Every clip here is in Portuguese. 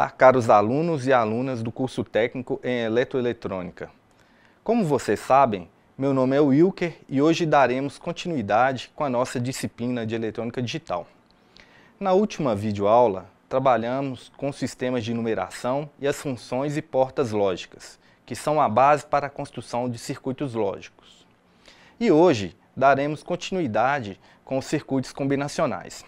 Olá, caros alunos e alunas do curso técnico em Eletroeletrônica. Como vocês sabem, meu nome é Wilker e hoje daremos continuidade com a nossa disciplina de eletrônica digital. Na última videoaula, trabalhamos com sistemas de numeração e as funções e portas lógicas, que são a base para a construção de circuitos lógicos. E hoje daremos continuidade com os circuitos combinacionais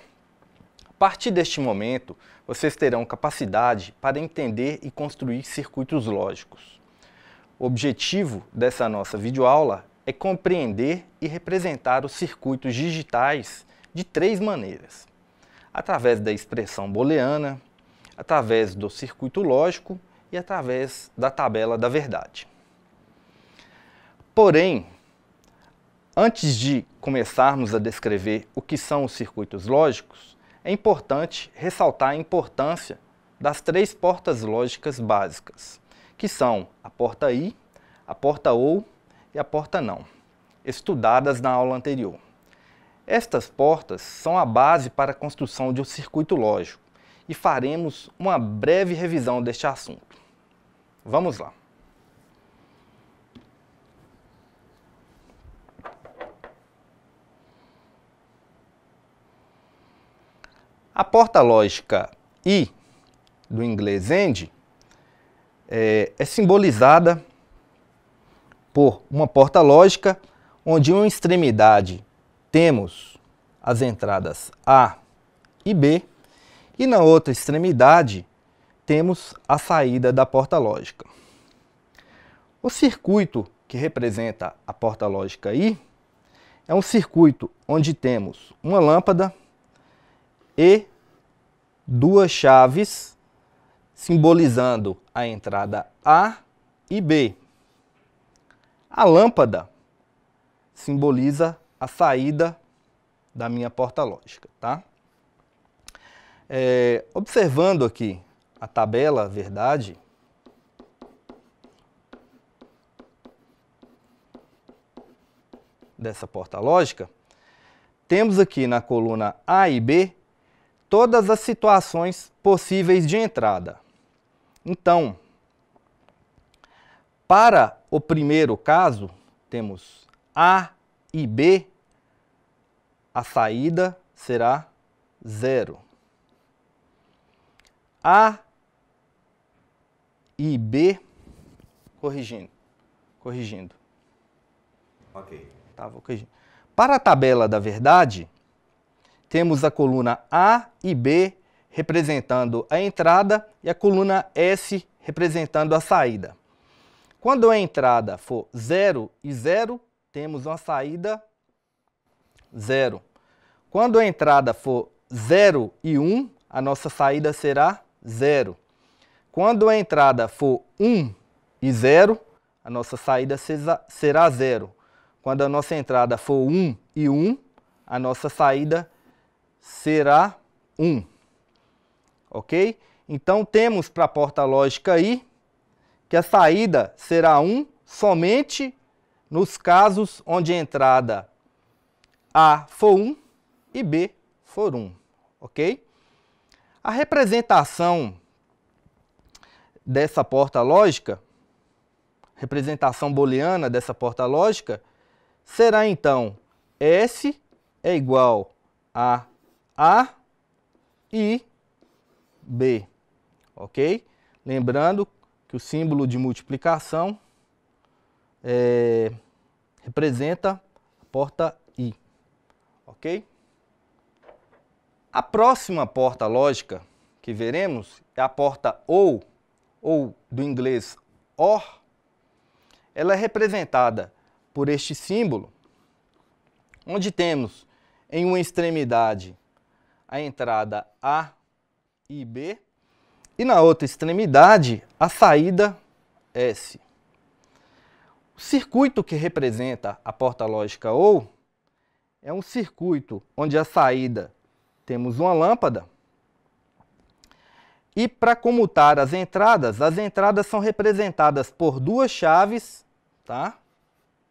partir deste momento, vocês terão capacidade para entender e construir circuitos lógicos. O objetivo dessa nossa videoaula é compreender e representar os circuitos digitais de três maneiras. Através da expressão booleana, através do circuito lógico e através da tabela da verdade. Porém, antes de começarmos a descrever o que são os circuitos lógicos, é importante ressaltar a importância das três portas lógicas básicas, que são a porta I, a porta OU e a porta NÃO, estudadas na aula anterior. Estas portas são a base para a construção de um circuito lógico e faremos uma breve revisão deste assunto. Vamos lá! A porta lógica I, do inglês AND, é, é simbolizada por uma porta lógica onde em uma extremidade temos as entradas A e B e na outra extremidade temos a saída da porta lógica. O circuito que representa a porta lógica I é um circuito onde temos uma lâmpada e duas chaves simbolizando a entrada A e B. A lâmpada simboliza a saída da minha porta lógica, tá? É, observando aqui a tabela verdade, dessa porta lógica, temos aqui na coluna A e B todas as situações possíveis de entrada. Então, para o primeiro caso, temos A e B, a saída será zero. A e B, corrigindo, corrigindo. Ok. Tava tá, corrigindo. Para a tabela da verdade, temos a coluna A e B representando a entrada e a coluna S representando a saída. Quando a entrada for 0 e 0, temos uma saída 0. Quando a entrada for 0 e 1, um, a nossa saída será 0. Quando a entrada for 1 um e 0, a nossa saída será 0. Quando a nossa entrada for 1 um e 1, a nossa saída será será 1. Ok? Então, temos para a porta lógica aí que a saída será 1 somente nos casos onde a entrada A for 1 e B for 1. Ok? A representação dessa porta lógica, representação booleana dessa porta lógica, será então S é igual a a e B, ok? Lembrando que o símbolo de multiplicação é, representa a porta I, ok? A próxima porta lógica que veremos é a porta OU, ou do inglês OR. Ela é representada por este símbolo, onde temos em uma extremidade a entrada A e B, e na outra extremidade a saída S. O circuito que representa a porta lógica OU é um circuito onde a saída temos uma lâmpada, e para comutar as entradas, as entradas são representadas por duas chaves tá?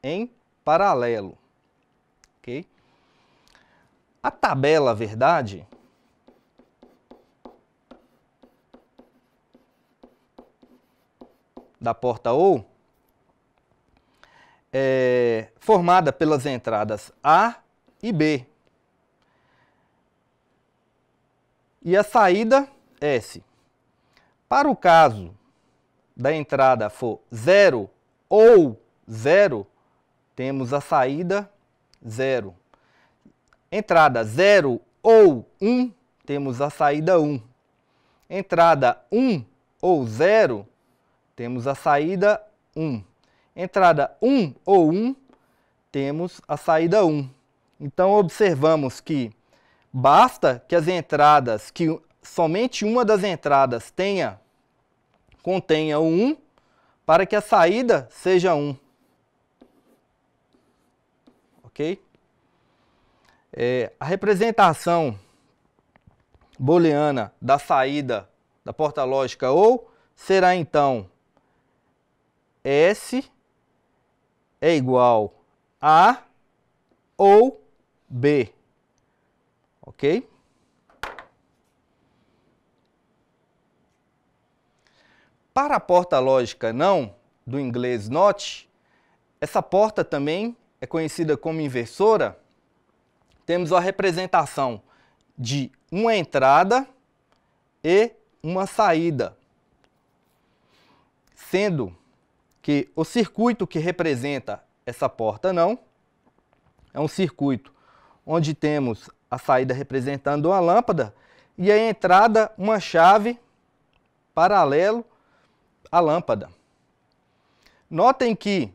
em paralelo. ok? A tabela verdade da porta ou é formada pelas entradas A e B. E a saída S. Para o caso da entrada for zero ou zero temos a saída zero Entrada 0 ou 1, temos a saída 1. Entrada 1 ou 0, temos a saída 1. Entrada 1 ou 1, temos a saída 1. Então, observamos que basta que as entradas, que somente uma das entradas tenha, contenha o 1, para que a saída seja 1. Ok? É, a representação booleana da saída da porta lógica ou será então S é igual a ou B. Ok? Para a porta lógica não, do inglês not, essa porta também é conhecida como inversora temos a representação de uma entrada e uma saída, sendo que o circuito que representa essa porta não é um circuito onde temos a saída representando uma lâmpada e a entrada uma chave paralelo à lâmpada. Notem que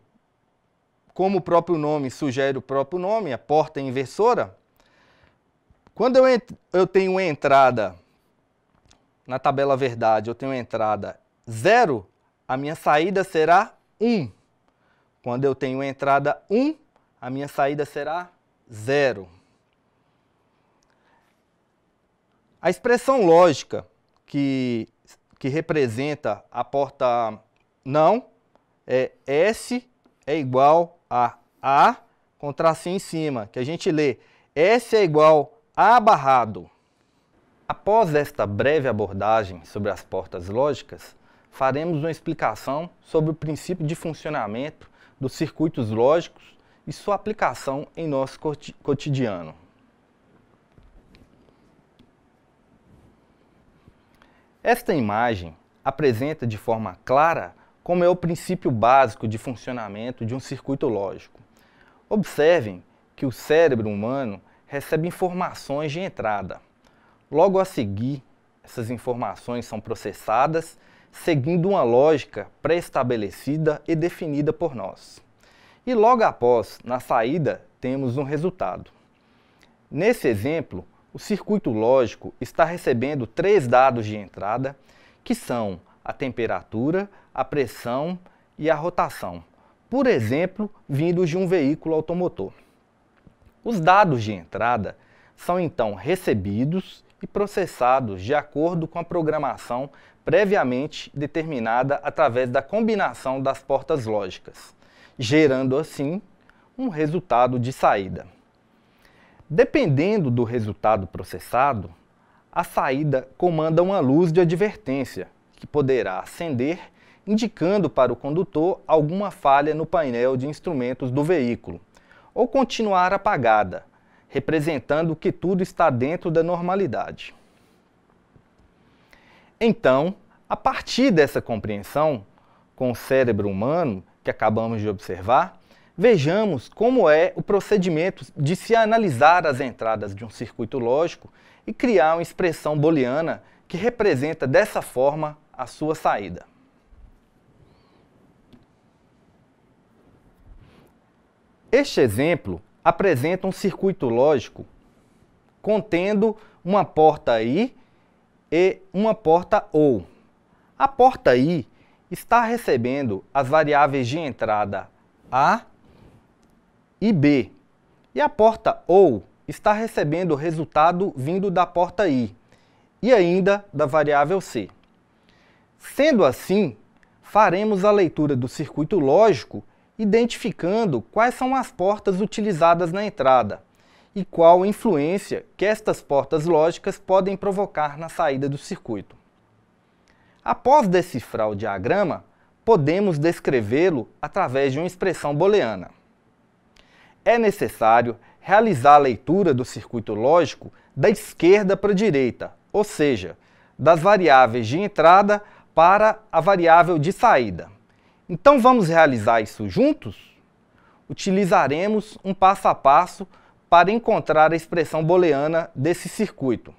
como o próprio nome sugere o próprio nome, a porta inversora, quando eu, eu tenho uma entrada na tabela verdade, eu tenho uma entrada 0, a minha saída será 1. Um. Quando eu tenho uma entrada 1, um, a minha saída será 0. A expressão lógica que, que representa a porta não é S é igual a A com tracinho em cima, que a gente lê S é igual a barrado. Após esta breve abordagem sobre as portas lógicas, faremos uma explicação sobre o princípio de funcionamento dos circuitos lógicos e sua aplicação em nosso cotidiano. Esta imagem apresenta de forma clara como é o princípio básico de funcionamento de um circuito lógico. Observem que o cérebro humano recebe informações de entrada. Logo a seguir, essas informações são processadas seguindo uma lógica pré-estabelecida e definida por nós. E logo após, na saída, temos um resultado. Nesse exemplo, o circuito lógico está recebendo três dados de entrada, que são a temperatura, a pressão e a rotação, por exemplo, vindos de um veículo automotor. Os dados de entrada são então recebidos e processados de acordo com a programação previamente determinada através da combinação das portas lógicas, gerando assim um resultado de saída. Dependendo do resultado processado, a saída comanda uma luz de advertência, que poderá acender, indicando para o condutor alguma falha no painel de instrumentos do veículo, ou continuar apagada, representando que tudo está dentro da normalidade. Então, a partir dessa compreensão com o cérebro humano que acabamos de observar, vejamos como é o procedimento de se analisar as entradas de um circuito lógico e criar uma expressão booleana que representa dessa forma a sua saída. Este exemplo apresenta um circuito lógico contendo uma porta I e uma porta OU. A porta I está recebendo as variáveis de entrada A e B, e a porta OU está recebendo o resultado vindo da porta I e ainda da variável C. Sendo assim, faremos a leitura do circuito lógico identificando quais são as portas utilizadas na entrada e qual influência que estas portas lógicas podem provocar na saída do circuito. Após decifrar o diagrama, podemos descrevê-lo através de uma expressão booleana. É necessário realizar a leitura do circuito lógico da esquerda para a direita, ou seja, das variáveis de entrada para a variável de saída. Então vamos realizar isso juntos? Utilizaremos um passo a passo para encontrar a expressão booleana desse circuito.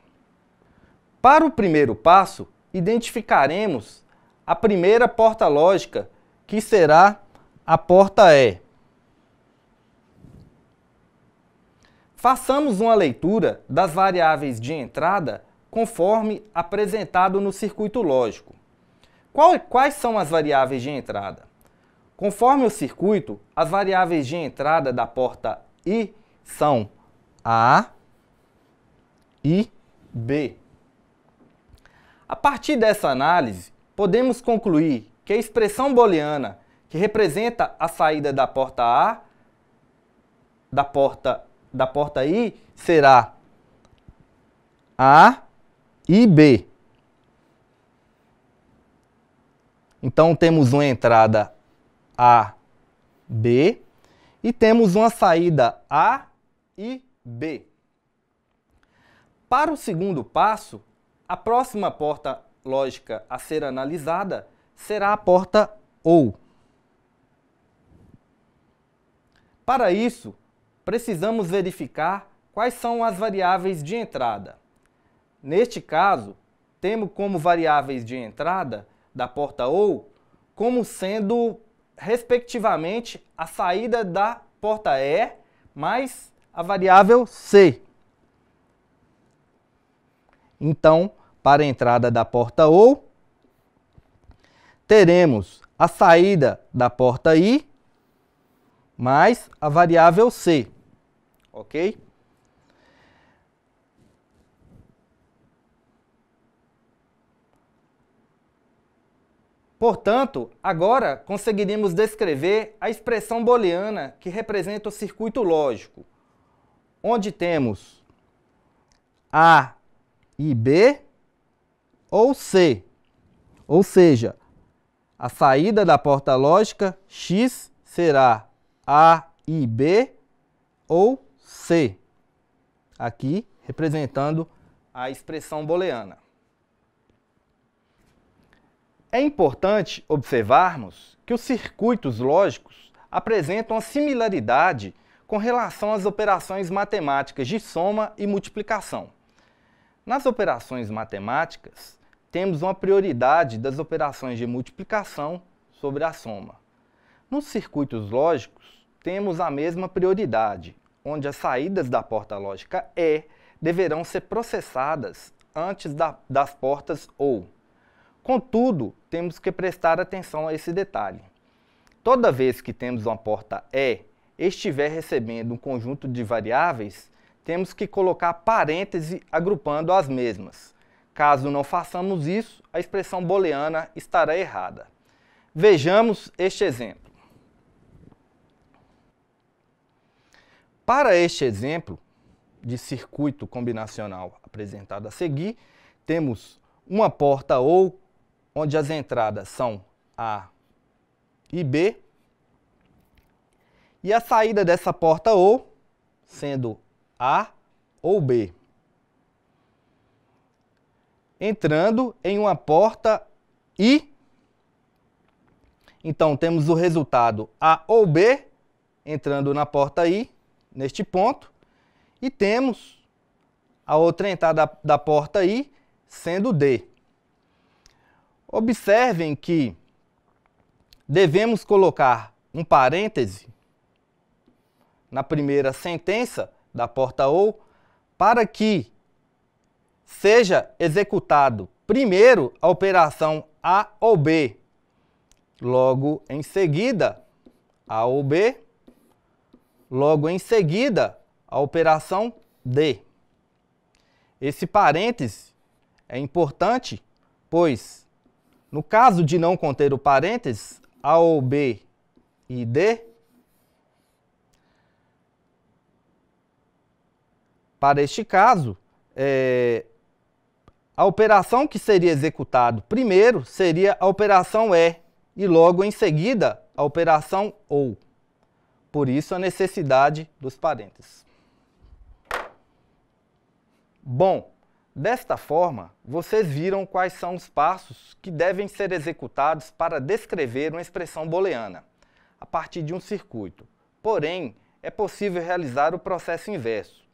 Para o primeiro passo, identificaremos a primeira porta lógica, que será a porta E. Façamos uma leitura das variáveis de entrada conforme apresentado no circuito lógico. Qual, quais são as variáveis de entrada? Conforme o circuito, as variáveis de entrada da porta I são A e B. A partir dessa análise, podemos concluir que a expressão booleana que representa a saída da porta A da porta da porta I será A e B. Então temos uma entrada A, B e temos uma saída A e B. Para o segundo passo, a próxima porta lógica a ser analisada será a porta OU. Para isso, precisamos verificar quais são as variáveis de entrada. Neste caso, temos como variáveis de entrada da porta ou como sendo, respectivamente, a saída da porta E é mais a variável C. Então, para a entrada da porta ou, teremos a saída da porta I mais a variável C, ok? Portanto, agora conseguiríamos descrever a expressão booleana que representa o circuito lógico, onde temos A e B ou C, ou seja, a saída da porta lógica X será A e B ou C, aqui representando a expressão booleana. É importante observarmos que os circuitos lógicos apresentam a similaridade com relação às operações matemáticas de soma e multiplicação. Nas operações matemáticas, temos uma prioridade das operações de multiplicação sobre a soma. Nos circuitos lógicos, temos a mesma prioridade, onde as saídas da porta lógica E deverão ser processadas antes da, das portas OU. Contudo, temos que prestar atenção a esse detalhe. Toda vez que temos uma porta E estiver recebendo um conjunto de variáveis, temos que colocar parêntese agrupando as mesmas. Caso não façamos isso, a expressão booleana estará errada. Vejamos este exemplo. Para este exemplo de circuito combinacional apresentado a seguir, temos uma porta OU onde as entradas são A e B. E a saída dessa porta ou, sendo A ou B. Entrando em uma porta I. Então, temos o resultado A ou B entrando na porta I, neste ponto. E temos a outra entrada da porta I sendo D. Observem que devemos colocar um parêntese na primeira sentença da porta ou para que seja executado primeiro a operação A ou B. Logo em seguida, A ou B. Logo em seguida, a operação D. Esse parêntese é importante, pois no caso de não conter o parênteses, A ou B e D, para este caso, é, a operação que seria executada primeiro seria a operação E e logo em seguida a operação OU. Por isso a necessidade dos parênteses. Bom, Desta forma, vocês viram quais são os passos que devem ser executados para descrever uma expressão booleana, a partir de um circuito. Porém, é possível realizar o processo inverso.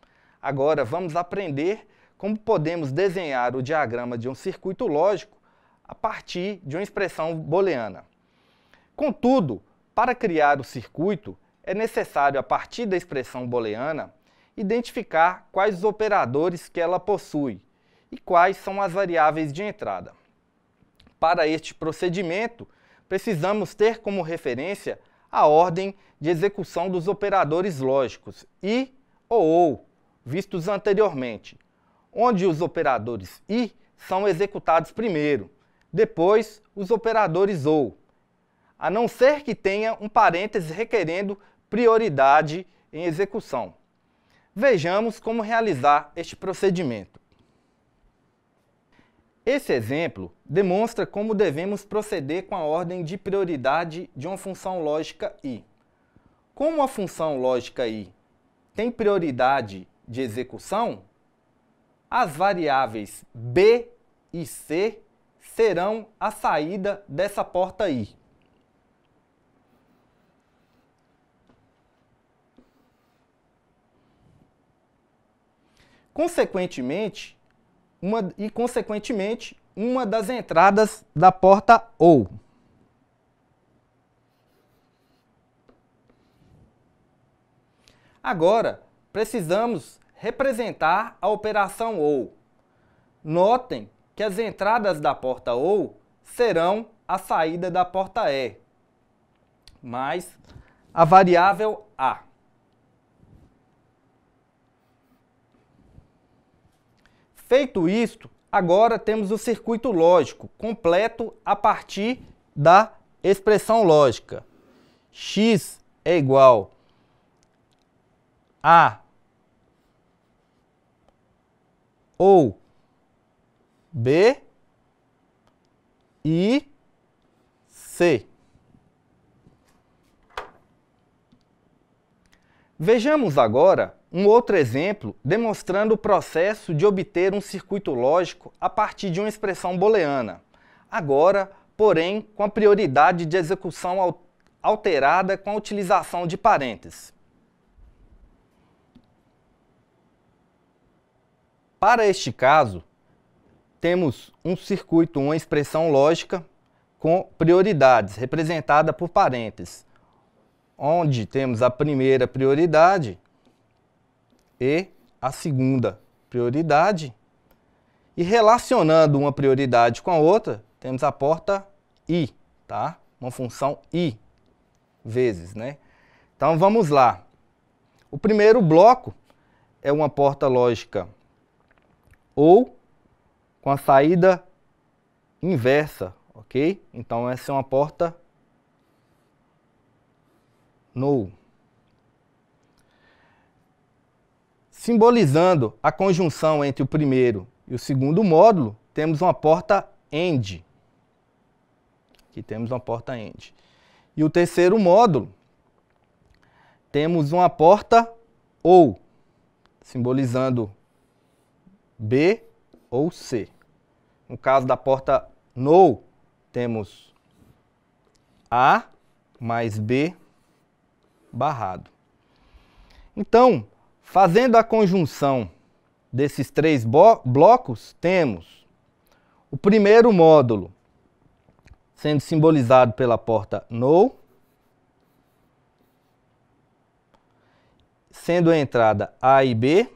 Agora, vamos aprender como podemos desenhar o diagrama de um circuito lógico a partir de uma expressão booleana. Contudo, para criar o circuito, é necessário, a partir da expressão booleana, identificar quais os operadores que ela possui e quais são as variáveis de entrada. Para este procedimento, precisamos ter como referência a ordem de execução dos operadores lógicos e ou, ou vistos anteriormente, onde os operadores i são executados primeiro, depois os operadores ou, a não ser que tenha um parêntese requerendo prioridade em execução. Vejamos como realizar este procedimento. Esse exemplo demonstra como devemos proceder com a ordem de prioridade de uma função lógica i. Como a função lógica i tem prioridade de execução, as variáveis b e c serão a saída dessa porta i. Consequentemente, uma, e, consequentemente, uma das entradas da porta ou. Agora, precisamos representar a operação OU. Notem que as entradas da porta OU serão a saída da porta E, mais a variável A. Feito isto, agora temos o circuito lógico completo a partir da expressão lógica. x é igual a ou B e C. Vejamos agora um outro exemplo demonstrando o processo de obter um circuito lógico a partir de uma expressão booleana, agora, porém, com a prioridade de execução alterada com a utilização de parênteses. Para este caso, temos um circuito, uma expressão lógica com prioridades, representada por parênteses, onde temos a primeira prioridade, e a segunda prioridade. E relacionando uma prioridade com a outra, temos a porta I, tá? Uma função I vezes, né? Então vamos lá. O primeiro bloco é uma porta lógica ou com a saída inversa, ok? Então essa é uma porta no. Simbolizando a conjunção entre o primeiro e o segundo módulo, temos uma porta AND Aqui temos uma porta AND E o terceiro módulo, temos uma porta ou, simbolizando B ou C. No caso da porta no, temos A mais B barrado. Então, Fazendo a conjunção desses três blocos, temos o primeiro módulo sendo simbolizado pela porta NO, sendo a entrada A e B.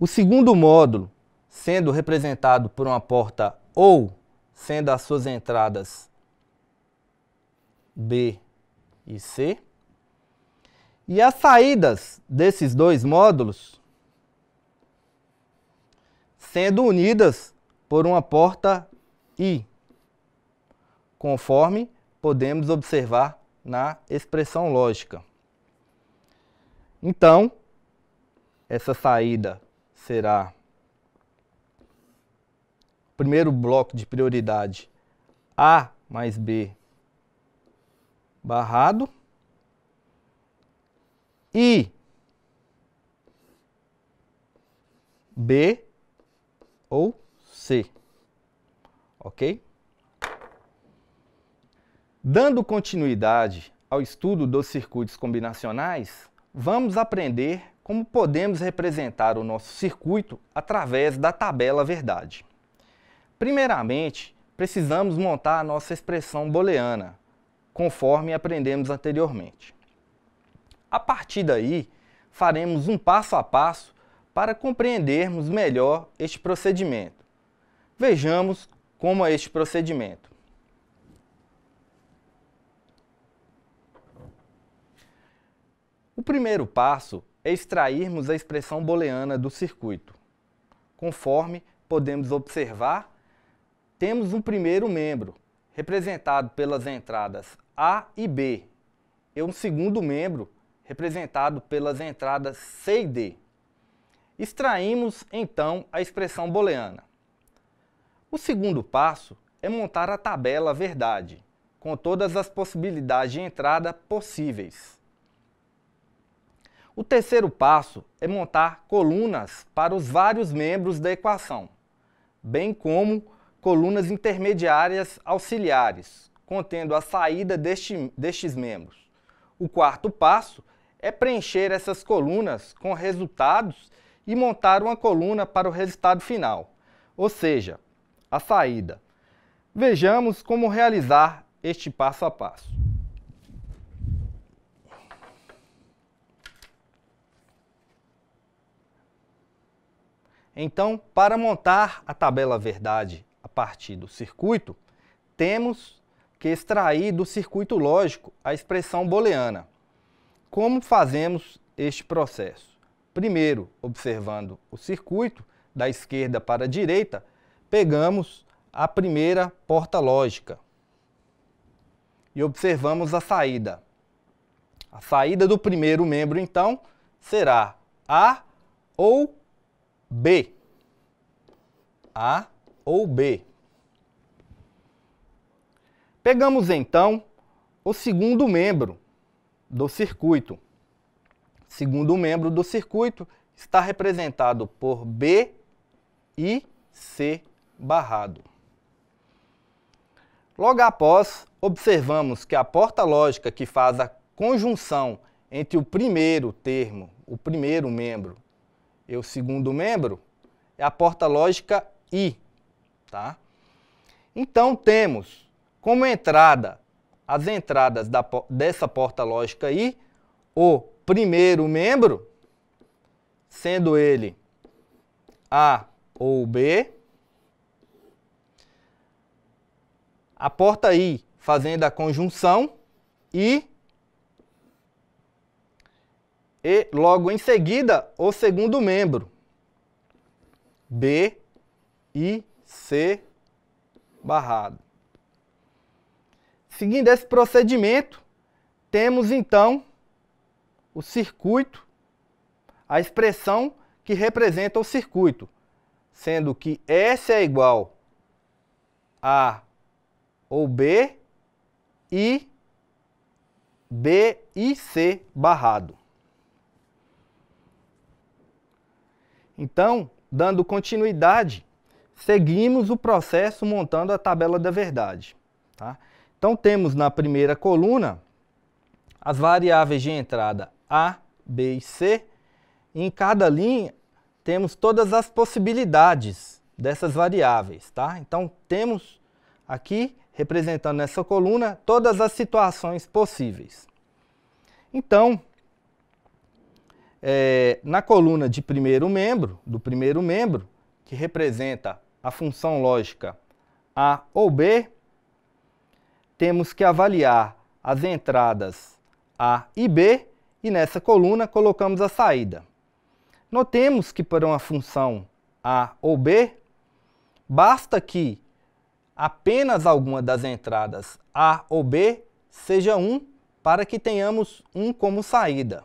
O segundo módulo sendo representado por uma porta OU, sendo as suas entradas B e C. E as saídas desses dois módulos sendo unidas por uma porta I, conforme podemos observar na expressão lógica. Então, essa saída será o primeiro bloco de prioridade A mais B barrado. I B ou C. Ok? Dando continuidade ao estudo dos circuitos combinacionais, vamos aprender como podemos representar o nosso circuito através da tabela verdade. Primeiramente, precisamos montar a nossa expressão booleana, conforme aprendemos anteriormente. A partir daí, faremos um passo a passo para compreendermos melhor este procedimento. Vejamos como é este procedimento. O primeiro passo é extrairmos a expressão booleana do circuito. Conforme podemos observar, temos um primeiro membro, representado pelas entradas A e B, e um segundo membro, representado pelas entradas C e D. Extraímos, então, a expressão booleana. O segundo passo é montar a tabela verdade, com todas as possibilidades de entrada possíveis. O terceiro passo é montar colunas para os vários membros da equação, bem como colunas intermediárias auxiliares, contendo a saída deste, destes membros. O quarto passo é preencher essas colunas com resultados e montar uma coluna para o resultado final, ou seja, a saída. Vejamos como realizar este passo a passo. Então, para montar a tabela verdade a partir do circuito, temos que extrair do circuito lógico a expressão booleana. Como fazemos este processo? Primeiro, observando o circuito, da esquerda para a direita, pegamos a primeira porta lógica e observamos a saída. A saída do primeiro membro, então, será A ou B. A ou B. Pegamos, então, o segundo membro do circuito. Segundo membro do circuito está representado por B e C barrado. Logo após, observamos que a porta lógica que faz a conjunção entre o primeiro termo, o primeiro membro, e o segundo membro é a porta lógica I. Tá? Então, temos como entrada as entradas da, dessa porta lógica aí, o primeiro membro, sendo ele A ou B, a porta I fazendo a conjunção e e logo em seguida o segundo membro B e C barrado. Seguindo esse procedimento, temos então o circuito, a expressão que representa o circuito, sendo que S é igual a ou B e B e C barrado. Então, dando continuidade, seguimos o processo montando a tabela da verdade. Tá? Então temos na primeira coluna as variáveis de entrada A, B e C. Em cada linha temos todas as possibilidades dessas variáveis, tá? Então temos aqui representando nessa coluna todas as situações possíveis. Então, é, na coluna de primeiro membro, do primeiro membro, que representa a função lógica A ou B, temos que avaliar as entradas A e B e nessa coluna colocamos a saída. Notemos que para uma função A ou B, basta que apenas alguma das entradas A ou B seja 1 para que tenhamos 1 como saída.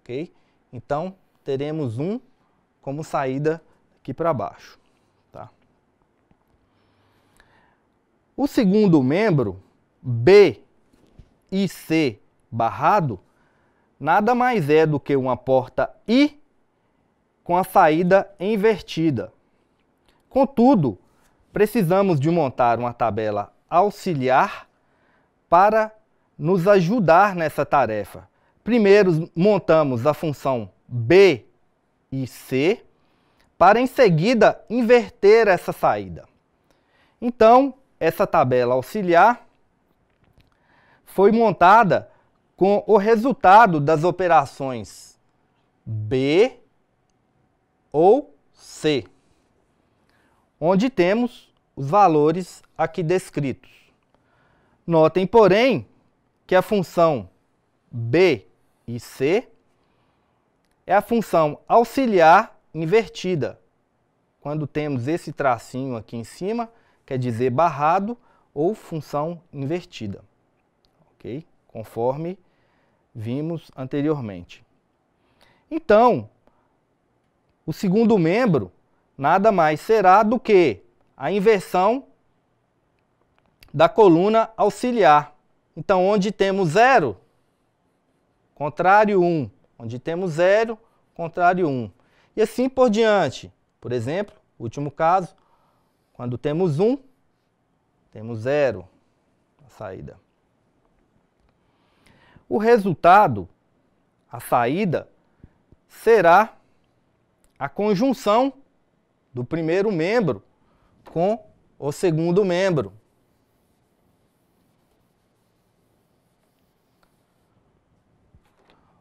ok? Então, teremos 1 como saída aqui para baixo. O segundo membro, B e C barrado, nada mais é do que uma porta I com a saída invertida. Contudo, precisamos de montar uma tabela auxiliar para nos ajudar nessa tarefa. Primeiro, montamos a função B e C, para em seguida inverter essa saída. Então, essa tabela auxiliar foi montada com o resultado das operações B ou C, onde temos os valores aqui descritos. Notem, porém, que a função B e C é a função auxiliar invertida. Quando temos esse tracinho aqui em cima, quer dizer barrado ou função invertida, ok? Conforme vimos anteriormente. Então, o segundo membro nada mais será do que a inversão da coluna auxiliar. Então, onde temos zero, contrário 1. Um. Onde temos zero, contrário 1. Um. E assim por diante. Por exemplo, último caso, quando temos 1, um, temos 0 a saída. O resultado, a saída, será a conjunção do primeiro membro com o segundo membro.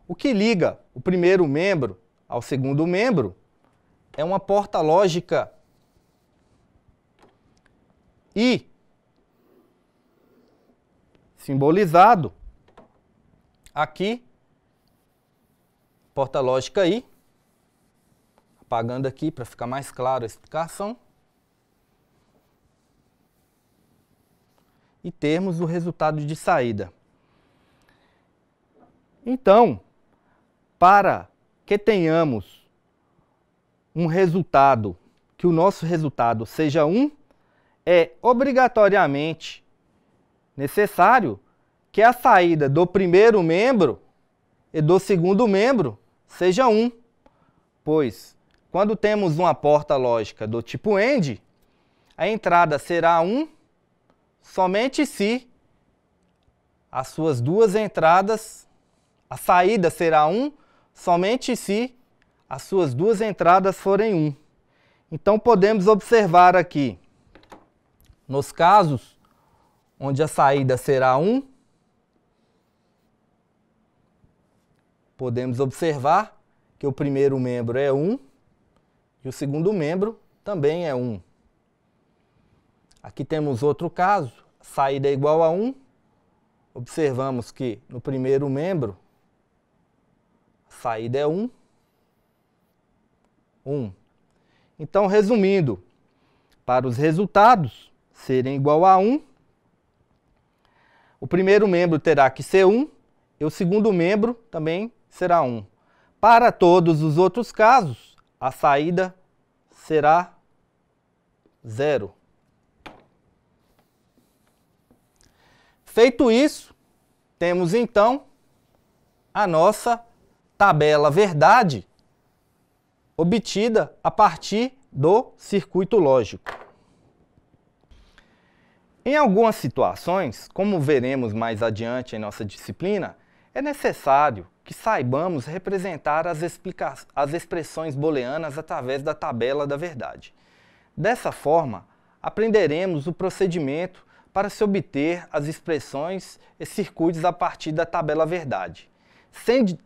O que liga o primeiro membro ao segundo membro é uma porta lógica e simbolizado aqui, porta lógica I, apagando aqui para ficar mais claro a explicação, e termos o resultado de saída. Então, para que tenhamos um resultado, que o nosso resultado seja 1, um, é obrigatoriamente necessário que a saída do primeiro membro e do segundo membro seja um, pois quando temos uma porta lógica do tipo AND, a entrada será um somente se as suas duas entradas, a saída será um somente se as suas duas entradas forem um. Então podemos observar aqui nos casos onde a saída será 1, podemos observar que o primeiro membro é 1 e o segundo membro também é 1. Aqui temos outro caso, saída é igual a 1. Observamos que no primeiro membro, a saída é 1, 1. Então, resumindo, para os resultados, serem igual a 1, o primeiro membro terá que ser 1 e o segundo membro também será 1. Para todos os outros casos, a saída será 0. Feito isso, temos então a nossa tabela verdade obtida a partir do circuito lógico. Em algumas situações, como veremos mais adiante em nossa disciplina, é necessário que saibamos representar as, as expressões booleanas através da tabela da verdade. Dessa forma, aprenderemos o procedimento para se obter as expressões e circuitos a partir da tabela verdade,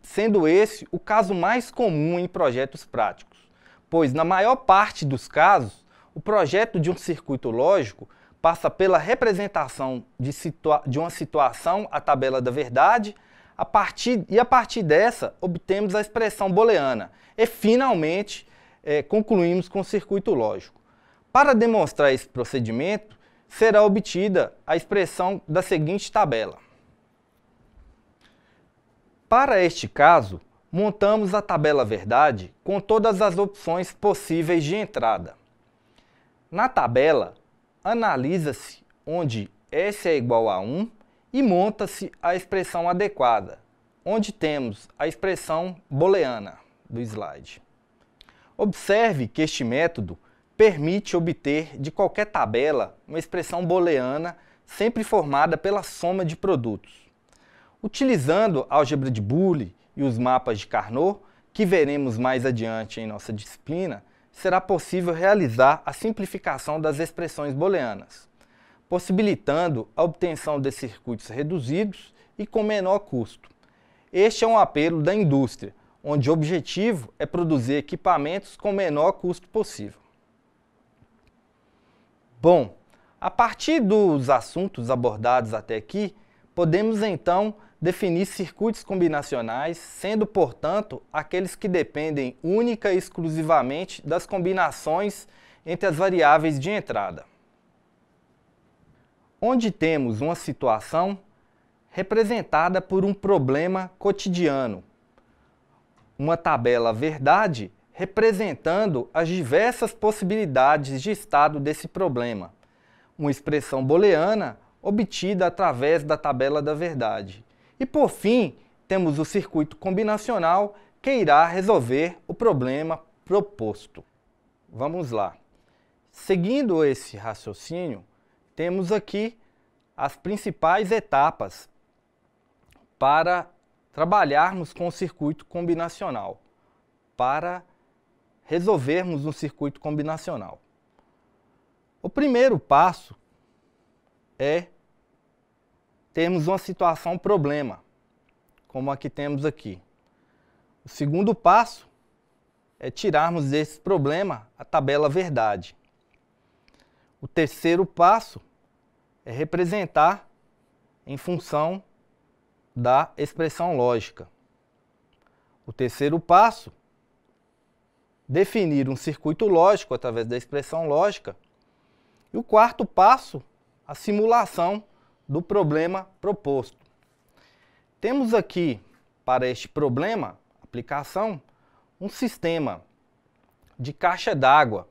sendo esse o caso mais comum em projetos práticos, pois na maior parte dos casos, o projeto de um circuito lógico passa pela representação de, de, uma situação, a tabela da verdade, a partir, e a partir dessa obtemos a expressão booleana. E finalmente é, concluímos com o circuito lógico. Para demonstrar esse procedimento, será obtida a expressão da seguinte tabela. Para este caso, montamos a tabela verdade com todas as opções possíveis de entrada. Na tabela, analisa-se onde S é igual a 1 e monta-se a expressão adequada, onde temos a expressão booleana do slide. Observe que este método permite obter de qualquer tabela uma expressão booleana sempre formada pela soma de produtos. Utilizando a álgebra de Boole e os mapas de Carnot, que veremos mais adiante em nossa disciplina, será possível realizar a simplificação das expressões booleanas, possibilitando a obtenção de circuitos reduzidos e com menor custo. Este é um apelo da indústria, onde o objetivo é produzir equipamentos com o menor custo possível. Bom, a partir dos assuntos abordados até aqui, podemos então definir circuitos combinacionais, sendo, portanto, aqueles que dependem única e exclusivamente das combinações entre as variáveis de entrada. Onde temos uma situação representada por um problema cotidiano, uma tabela verdade representando as diversas possibilidades de estado desse problema, uma expressão booleana obtida através da tabela da verdade e por fim, temos o circuito combinacional que irá resolver o problema proposto. Vamos lá. Seguindo esse raciocínio, temos aqui as principais etapas para trabalharmos com o circuito combinacional, para resolvermos um circuito combinacional. O primeiro passo é temos uma situação problema, como a que temos aqui. O segundo passo é tirarmos desse problema a tabela verdade. O terceiro passo é representar em função da expressão lógica. O terceiro passo, definir um circuito lógico através da expressão lógica. E o quarto passo, a simulação do problema proposto. Temos aqui, para este problema, aplicação, um sistema de caixa d'água,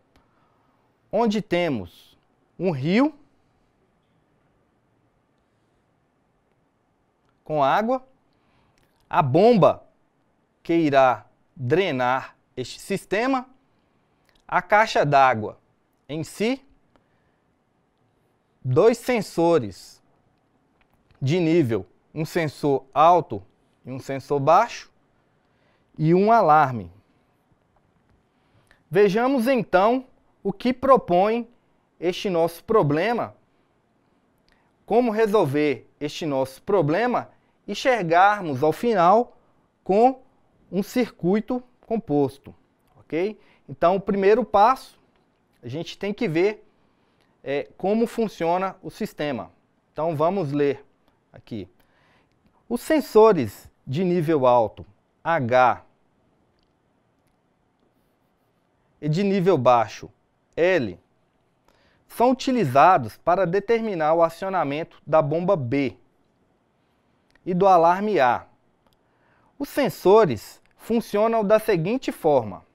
onde temos um rio com água, a bomba que irá drenar este sistema, a caixa d'água em si, dois sensores de nível, um sensor alto e um sensor baixo e um alarme. Vejamos então o que propõe este nosso problema, como resolver este nosso problema e chegarmos ao final com um circuito composto, ok? Então, o primeiro passo, a gente tem que ver é, como funciona o sistema. Então, vamos ler aqui. Os sensores de nível alto, H, e de nível baixo, L, são utilizados para determinar o acionamento da bomba B e do alarme A. Os sensores funcionam da seguinte forma.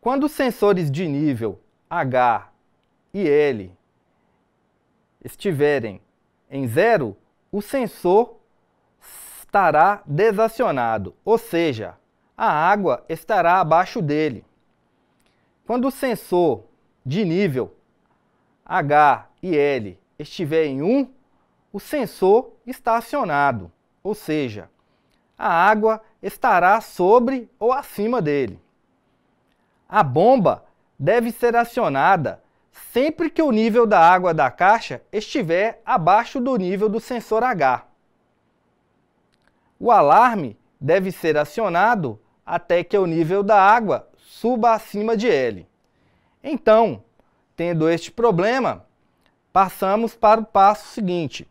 Quando os sensores de nível H e L estiverem em zero, o sensor estará desacionado, ou seja, a água estará abaixo dele. Quando o sensor de nível H e L estiver em 1, um, o sensor está acionado, ou seja, a água estará sobre ou acima dele. A bomba deve ser acionada sempre que o nível da água da caixa estiver abaixo do nível do sensor H. O alarme deve ser acionado até que o nível da água suba acima de L. Então, tendo este problema, passamos para o passo seguinte,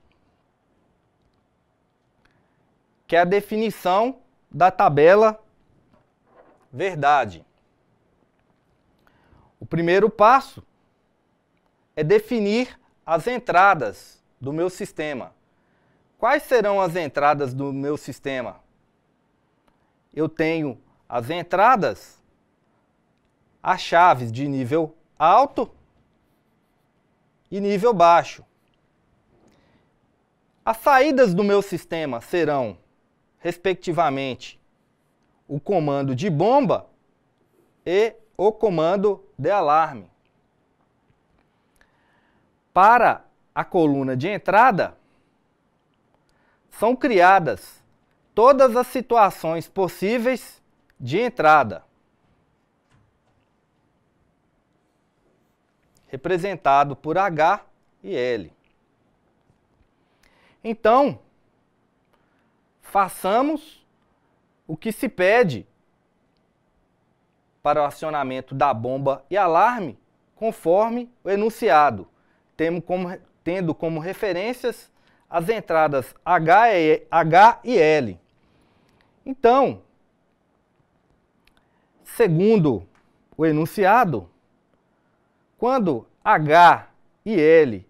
que é a definição da tabela verdade. O primeiro passo é definir as entradas do meu sistema. Quais serão as entradas do meu sistema? Eu tenho as entradas, as chaves de nível alto e nível baixo. As saídas do meu sistema serão, respectivamente, o comando de bomba e o comando de alarme para a coluna de entrada, são criadas todas as situações possíveis de entrada. Representado por H e L. Então, façamos o que se pede para o acionamento da bomba e alarme conforme o enunciado temos como, tendo como referências as entradas H e, H e L. Então, segundo o enunciado, quando H e L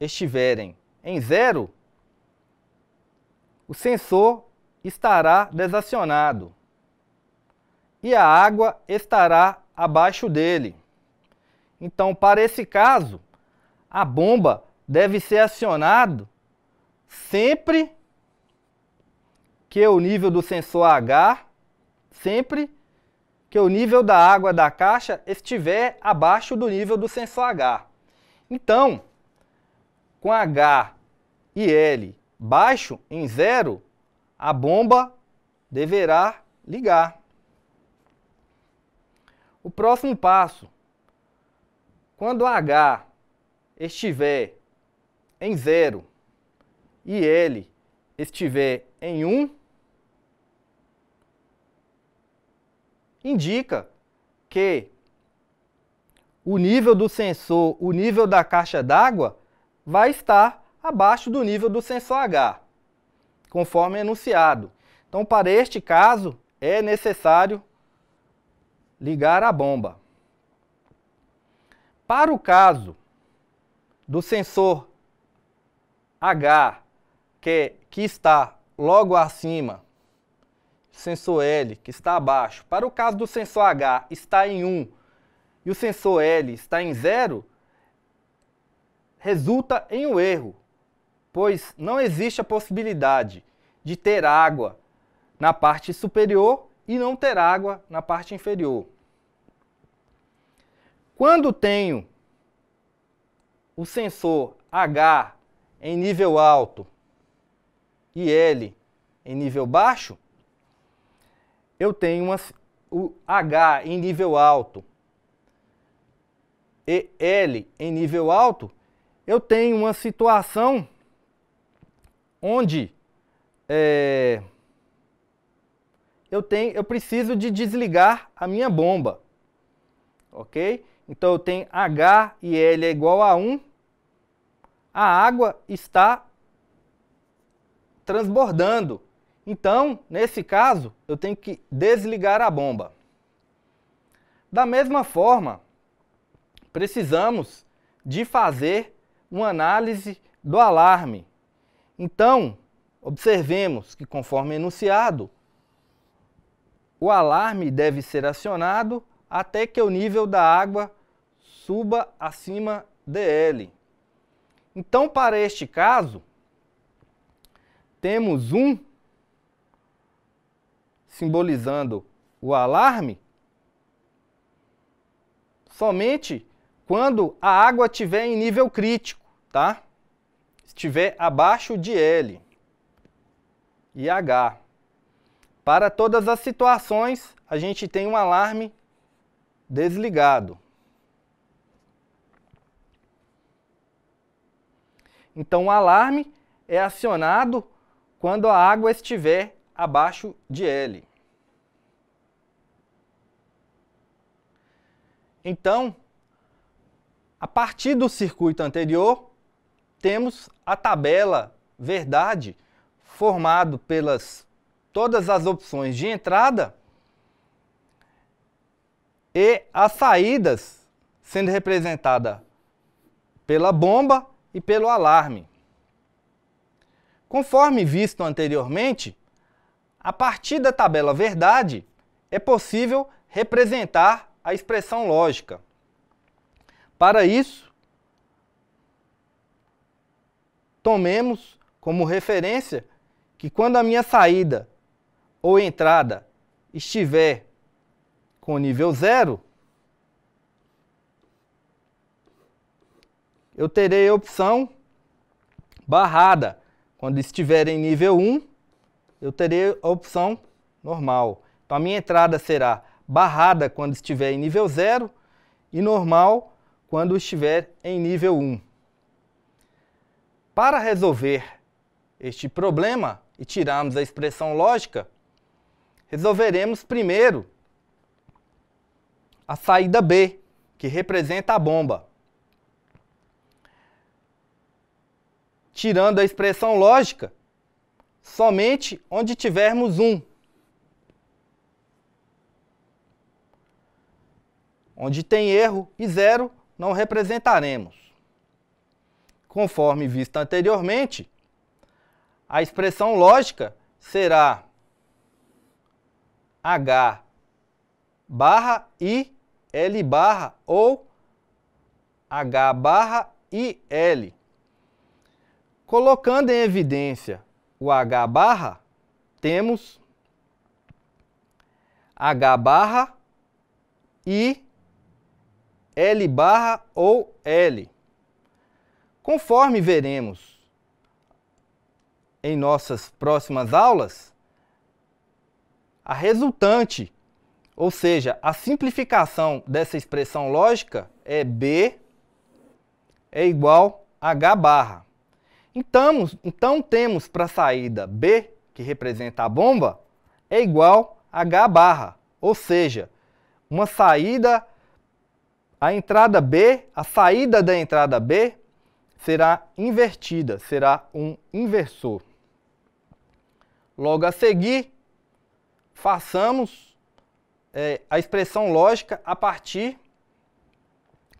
estiverem em zero, o sensor estará desacionado e a água estará abaixo dele. Então, para esse caso, a bomba deve ser acionada sempre que o nível do sensor H, sempre que o nível da água da caixa estiver abaixo do nível do sensor H. Então, com H e L baixo em zero, a bomba deverá ligar. O próximo passo quando H estiver em zero e L estiver em 1, um, indica que o nível do sensor, o nível da caixa d'água, vai estar abaixo do nível do sensor H, conforme enunciado. Então, para este caso, é necessário ligar a bomba. Para o caso do sensor H, que, é, que está logo acima, sensor L, que está abaixo, para o caso do sensor H está em 1 e o sensor L está em 0, resulta em um erro, pois não existe a possibilidade de ter água na parte superior e não ter água na parte inferior. Quando tenho o sensor H em nível alto e L em nível baixo, eu tenho uma, o H em nível alto e L em nível alto, eu tenho uma situação onde é, eu, tenho, eu preciso de desligar a minha bomba, ok? Então eu tenho H e L é igual a 1. A água está transbordando. Então, nesse caso, eu tenho que desligar a bomba. Da mesma forma, precisamos de fazer uma análise do alarme. Então, observemos que, conforme enunciado, o alarme deve ser acionado até que o nível da água suba acima dl. Então, para este caso, temos um simbolizando o alarme somente quando a água estiver em nível crítico, tá? Estiver abaixo de L e H. Para todas as situações, a gente tem um alarme desligado. Então, o alarme é acionado quando a água estiver abaixo de L. Então, a partir do circuito anterior, temos a tabela verdade formado pelas todas as opções de entrada e as saídas sendo representada pela bomba e pelo alarme. Conforme visto anteriormente, a partir da tabela verdade é possível representar a expressão lógica. Para isso, tomemos como referência que quando a minha saída ou entrada estiver com nível zero eu terei a opção barrada. Quando estiver em nível 1, eu terei a opção normal. Então, a minha entrada será barrada quando estiver em nível 0 e normal quando estiver em nível 1. Para resolver este problema e tirarmos a expressão lógica, resolveremos primeiro a saída B, que representa a bomba. Tirando a expressão lógica, somente onde tivermos um. Onde tem erro e zero, não representaremos. Conforme visto anteriormente, a expressão lógica será H barra I L barra ou H barra e L. Colocando em evidência o H barra, temos H barra e L barra ou L. Conforme veremos em nossas próximas aulas, a resultante ou seja, a simplificação dessa expressão lógica é B é igual a H barra. Então, então temos para a saída B, que representa a bomba, é igual a H barra. Ou seja, uma saída, a entrada B, a saída da entrada B será invertida, será um inversor. Logo a seguir, façamos é, a expressão lógica a partir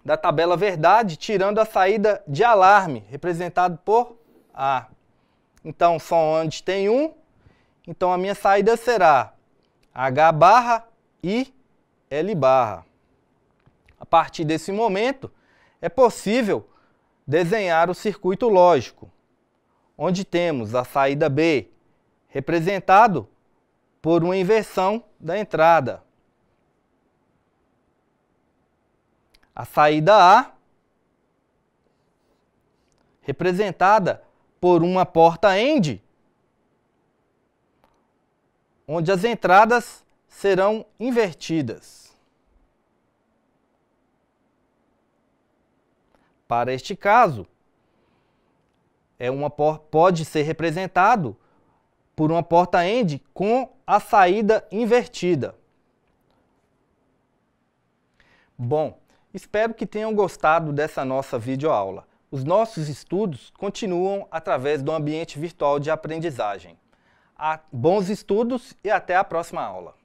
da tabela verdade, tirando a saída de alarme, representado por A. Então, só onde tem 1, um, então a minha saída será H barra I L barra. A partir desse momento, é possível desenhar o circuito lógico, onde temos a saída B representado por uma inversão da entrada. A saída A, representada por uma porta end, onde as entradas serão invertidas. Para este caso, é uma pode ser representado por uma porta end com a saída invertida. Bom, Espero que tenham gostado dessa nossa videoaula. Os nossos estudos continuam através do ambiente virtual de aprendizagem. bons estudos e até a próxima aula.